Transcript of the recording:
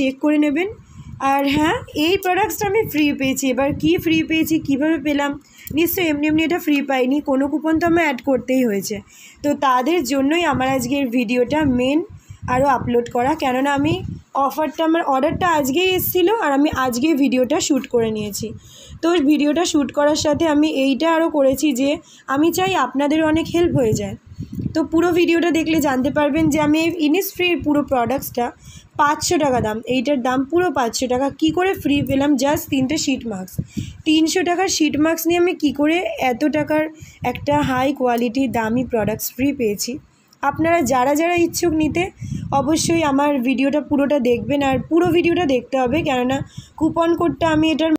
check করে নেবেন আর হ্যাঁ এই প্রোডাক্টসটা আমি ফ্রি পেয়েছি এবার কি ফ্রি পেয়েছি কিভাবে পেলাম নিশ্চয়ই এমনি এমনি এটা ফ্রি পাইনি কোনো কুপন তো আমার অ্যাড করতেই হয়েছে তো তাদের জন্যই আমার আজকের ভিডিওটা মেন আরও আপলোড করা কেননা আমি অফারটা আমার অর্ডারটা আজকেই এসেছিলো আর আমি আজকেই ভিডিওটা শ্যুট করে নিয়েছি তো ভিডিওটা শ্যুট করার সাথে আমি এইটা আরও করেছি যে আমি চাই আপনাদের অনেক হেল্প হয়ে যায় তো পুরো ভিডিওটা দেখলে জানতে পারবেন যে আমি ইনিস ফ্রির পুরো প্রোডাক্টসটা পাঁচশো টাকা দাম এইটার দাম পুরো পাঁচশো টাকা কি করে ফ্রি পেলাম জাস্ট তিনটে শিট মাস্ক তিনশো টাকার শিট মাস্ক নিয়ে আমি কি করে এত টাকার একটা হাই কোয়ালিটি দামি প্রোডাক্টস ফ্রি পেয়েছি আপনারা যারা যারা ইচ্ছুক নিতে অবশ্যই আমার ভিডিওটা পুরোটা দেখবেন আর পুরো ভিডিওটা দেখতে হবে কেননা কুপন কোডটা আমি এটার